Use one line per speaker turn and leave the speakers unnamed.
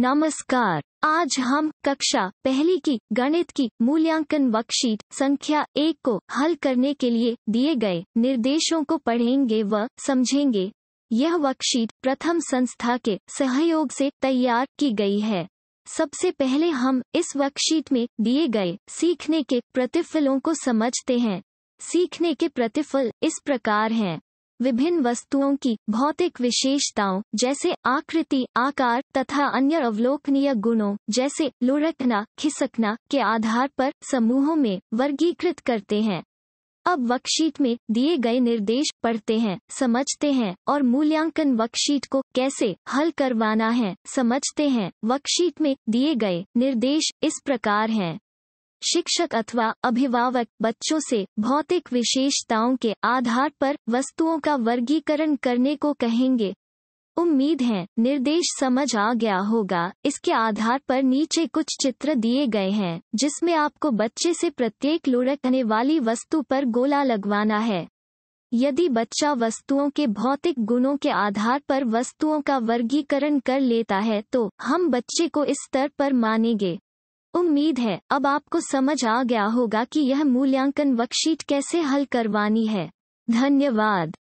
नमस्कार आज हम कक्षा पहली की गणित की मूल्यांकन वर्कशीट संख्या एक को हल करने के लिए दिए गए निर्देशों को पढ़ेंगे व समझेंगे यह वर्कशीट प्रथम संस्था के सहयोग से तैयार की गई है सबसे पहले हम इस वर्कशीट में दिए गए सीखने के प्रतिफलों को समझते हैं सीखने के प्रतिफल इस प्रकार हैं विभिन्न वस्तुओं की भौतिक विशेषताओं जैसे आकृति आकार तथा अन्य अवलोकनीय गुणों जैसे लुढ़कना खिसकना के आधार पर समूहों में वर्गीकृत करते हैं अब वर्कशीट में दिए गए निर्देश पढ़ते हैं समझते हैं और मूल्यांकन वर्कशीट को कैसे हल करवाना है समझते हैं वर्कशीट में दिए गए निर्देश इस प्रकार हैं शिक्षक अथवा अभिभावक बच्चों से भौतिक विशेषताओं के आधार पर वस्तुओं का वर्गीकरण करने को कहेंगे उम्मीद है निर्देश समझ आ गया होगा इसके आधार पर नीचे कुछ चित्र दिए गए हैं जिसमें आपको बच्चे से प्रत्येक लुढ़कने वाली वस्तु पर गोला लगवाना है यदि बच्चा वस्तुओं के भौतिक गुणों के आधार पर वस्तुओं का वर्गीकरण कर लेता है तो हम बच्चे को इस स्तर पर मानेंगे उम्मीद है अब आपको समझ आ गया होगा कि यह मूल्यांकन वर्कशीट कैसे हल करवानी है धन्यवाद